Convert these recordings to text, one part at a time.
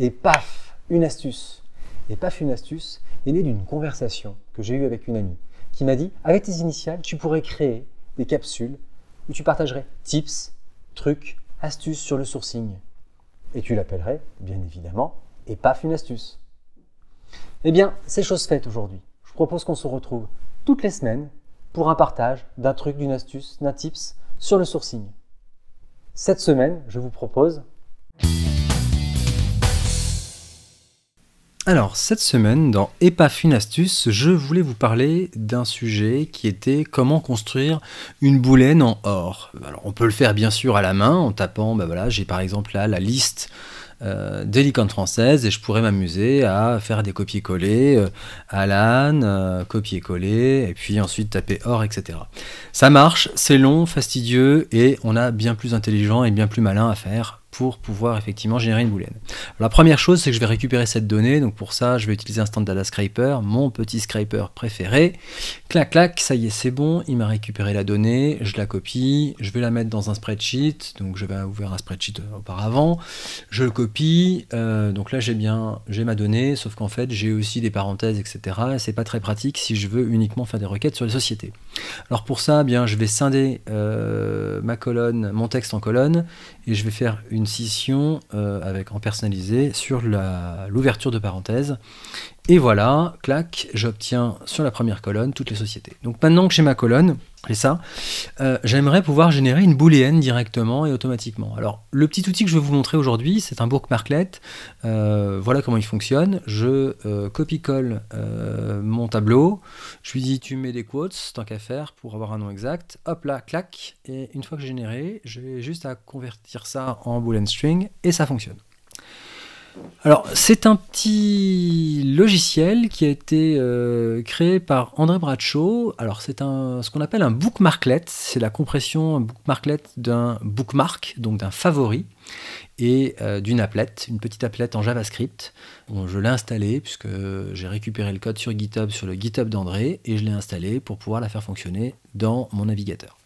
Et paf, une astuce. Et paf, une astuce est née d'une conversation que j'ai eue avec une amie qui m'a dit avec tes initiales, tu pourrais créer des capsules où tu partagerais tips, trucs, astuces sur le sourcing. Et tu l'appellerais, bien évidemment, et paf, une astuce. Eh bien, c'est chose faite aujourd'hui. Je propose qu'on se retrouve toutes les semaines pour un partage d'un truc, d'une astuce, d'un tips sur le sourcing. Cette semaine, je vous propose Alors, cette semaine, dans EPA astuce, je voulais vous parler d'un sujet qui était comment construire une boulaine en or. Alors, on peut le faire bien sûr à la main en tapant, ben voilà, j'ai par exemple là la liste euh, des licornes françaises et je pourrais m'amuser à faire des copier-coller, euh, à l'âne, euh, copier-coller, et puis ensuite taper or, etc. Ça marche, c'est long, fastidieux, et on a bien plus intelligent et bien plus malin à faire pour pouvoir effectivement générer une boolean. La première chose, c'est que je vais récupérer cette donnée. Donc pour ça, je vais utiliser un standard Data Scraper, mon petit scraper préféré. Clac, clac, ça y est, c'est bon. Il m'a récupéré la donnée. Je la copie. Je vais la mettre dans un spreadsheet. Donc je vais ouvrir un spreadsheet auparavant. Je le copie. Euh, donc là, j'ai bien, j'ai ma donnée. Sauf qu'en fait, j'ai aussi des parenthèses, etc. c'est pas très pratique si je veux uniquement faire des requêtes sur les sociétés. Alors pour ça, eh bien, je vais scinder euh, ma colonne, mon texte en colonne et je vais faire une scission euh, avec en personnalisé sur l'ouverture de parenthèse et voilà, clac, j'obtiens sur la première colonne toutes les sociétés. Donc maintenant que j'ai ma colonne, et ça, euh, j'aimerais pouvoir générer une booléenne directement et automatiquement. Alors le petit outil que je vais vous montrer aujourd'hui, c'est un bookmarklet. Euh, voilà comment il fonctionne. Je euh, copie-colle euh, mon tableau. Je lui dis tu mets des quotes, tant qu'à faire, pour avoir un nom exact. Hop là, clac. Et une fois que j'ai généré, j'ai juste à convertir ça en boolean string et ça fonctionne. Alors, c'est un petit logiciel qui a été euh, créé par André Bradshaw. Alors, c'est ce qu'on appelle un bookmarklet. C'est la compression bookmarklet d'un bookmark, donc d'un favori, et euh, d'une applette, une petite applette en JavaScript. je l'ai installé puisque j'ai récupéré le code sur GitHub, sur le GitHub d'André, et je l'ai installé pour pouvoir la faire fonctionner dans mon navigateur.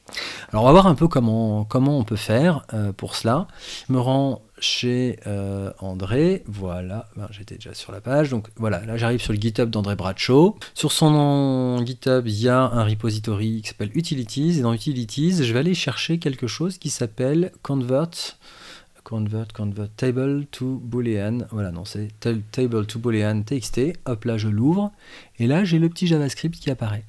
Alors on va voir un peu comment, comment on peut faire euh, pour cela. Je me rends chez euh, André, voilà, ben, j'étais déjà sur la page, donc voilà, là j'arrive sur le GitHub d'André Bradshaw. Sur son GitHub, il y a un repository qui s'appelle Utilities, et dans Utilities, je vais aller chercher quelque chose qui s'appelle Convert convert, convert, table to boolean, voilà, non, c'est table to boolean txt, hop là, je l'ouvre, et là, j'ai le petit JavaScript qui apparaît.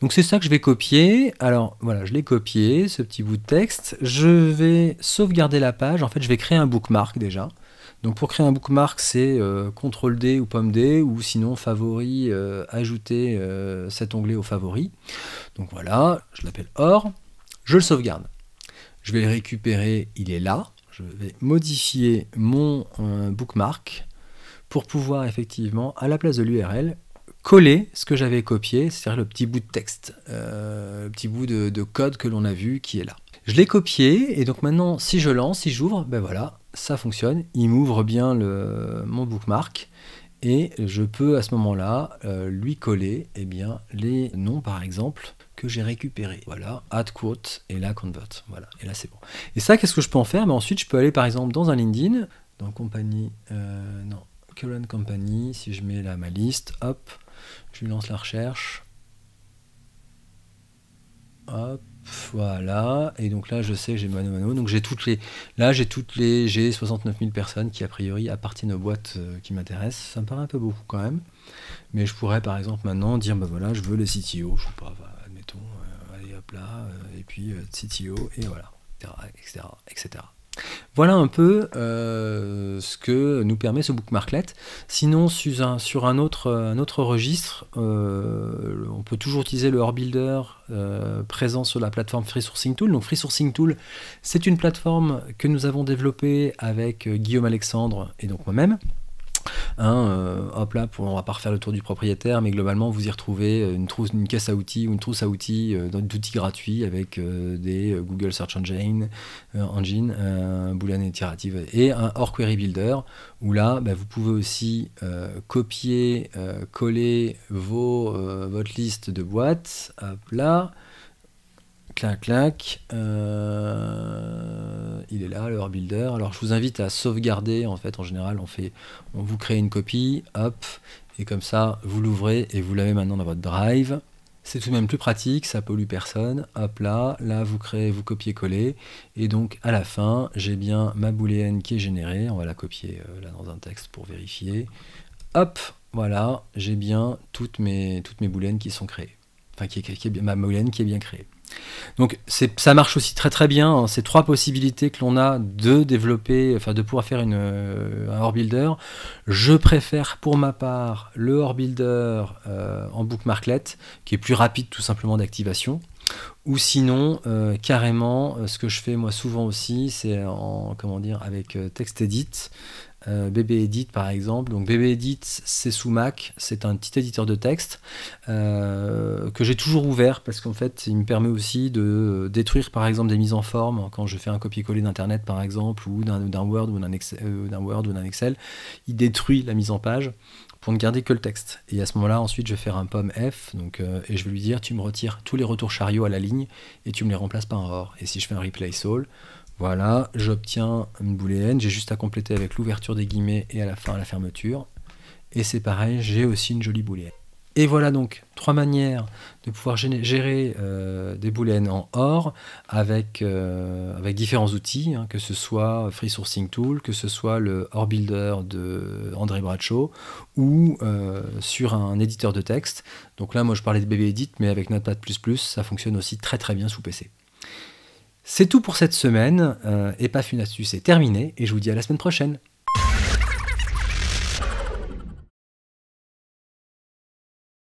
Donc c'est ça que je vais copier. Alors voilà, je l'ai copié, ce petit bout de texte. Je vais sauvegarder la page. En fait, je vais créer un bookmark déjà. Donc pour créer un bookmark, c'est euh, CTRL D ou pomme D ou sinon favori, euh, ajouter euh, cet onglet au favori. Donc voilà, je l'appelle or, je le sauvegarde. Je vais le récupérer, il est là. Je vais modifier mon bookmark pour pouvoir effectivement, à la place de l'URL, coller ce que j'avais copié, c'est-à-dire le petit bout de texte, euh, le petit bout de, code que l'on a vu qui est là. Je l'ai copié et donc maintenant si je lance, si j'ouvre, ben voilà, ça fonctionne, il m'ouvre bien le, mon bookmark et je peux à ce moment-là euh, lui coller eh bien, les noms par exemple que j'ai récupéré. Voilà, add quote et là convert. Voilà, et là c'est bon. Et ça, qu'est-ce que je peux en faire ben, Ensuite, je peux aller par exemple dans un LinkedIn, dans compagnie, euh, non, current company, si je mets là ma liste, hop, je lui lance la recherche. Hop, voilà. Et donc là, je sais, que j'ai mano mano. Donc j'ai toutes les. Là, j'ai toutes les. J'ai 69 000 personnes qui, a priori, appartiennent aux boîtes euh, qui m'intéressent. Ça me paraît un peu beaucoup quand même. Mais je pourrais, par exemple, maintenant dire ben voilà, je veux les CTO. Je ne sais pas, bah, admettons. Euh, allez hop là. Euh, et puis CTO. Et voilà. Etc. Etc. etc. Voilà un peu euh, ce que nous permet ce bookmarklet. Sinon, sur un, autre, registre, euh, on peut toujours utiliser le Orbuilder euh, présent sur la plateforme Free Tool. Donc Free Tool, c'est une plateforme que nous avons développée avec Guillaume Alexandre et donc moi-même. Hein, euh, hop là, pour, on va pas refaire le tour du propriétaire, mais globalement, vous y retrouvez euh, une, trousse, une caisse à outils ou une trousse à outils euh, d'outils gratuits avec des Google Search Engine, Engine Boolean Iterative et un Or Query Builder où là, bah, vous pouvez aussi copier, coller vos, votre liste de boîtes. Hop là, clac, clac il est là, le builder. Alors je vous invite à sauvegarder, en fait, en général, on, fait, on vous crée une copie, hop, et comme ça, vous l'ouvrez et vous l'avez maintenant dans votre drive. C'est tout de même plus pratique, ça pollue personne. Hop là, là vous créez, vous copiez-collez. Et donc à la fin, j'ai bien ma booléenne qui est générée. On va la copier euh, là dans un texte pour vérifier. Hop, voilà, j'ai bien toutes mes, toutes mes qui sont créées. Enfin, ma booléenne qui est bien créée. Donc ça marche aussi très très bien, hein. C'est ces trois possibilités que l'on a de développer, enfin de pouvoir faire une, euh, un builder. Je préfère pour ma part le hors builder euh, en bookmarklet, qui est plus rapide tout simplement d'activation. Ou sinon, euh, carrément, ce que je fais moi souvent aussi, c'est en comment dire avec TextEdit, euh, Edit par exemple. Donc Bébé Edit, c'est sous Mac, c'est un petit éditeur de texte euh, que j'ai toujours ouvert parce qu'en fait, il me permet aussi de détruire par exemple des mises en forme quand je fais un copier-coller d'internet par exemple ou d'un Word ou d'un Excel, euh, Word ou d'un Excel, il détruit la mise en page pour ne garder que le texte. Et à ce moment-là, ensuite, je vais faire un pomme F, donc, euh, et je vais lui dire, tu me retires tous les retours chariot à la ligne, et tu me les remplaces par un OR. Et si je fais un replay all, voilà, j'obtiens une booléenne, j'ai juste à compléter avec l'ouverture des guillemets et à la fin la fermeture. Et c'est pareil, j'ai aussi une jolie booléenne. Et voilà donc trois manières de pouvoir gérer euh, des booléennes en or avec, euh, différents outils, hein, que ce soit Free Sourcing Tool, que ce soit le Or Builder de André Bradshaw ou euh, sur un éditeur de texte. Donc là, moi je parlais de BB mais avec Notepad, ça fonctionne aussi très très bien sous PC. C'est tout pour cette semaine. Euh, et paf une astuce est terminée et je vous dis à la semaine prochaine.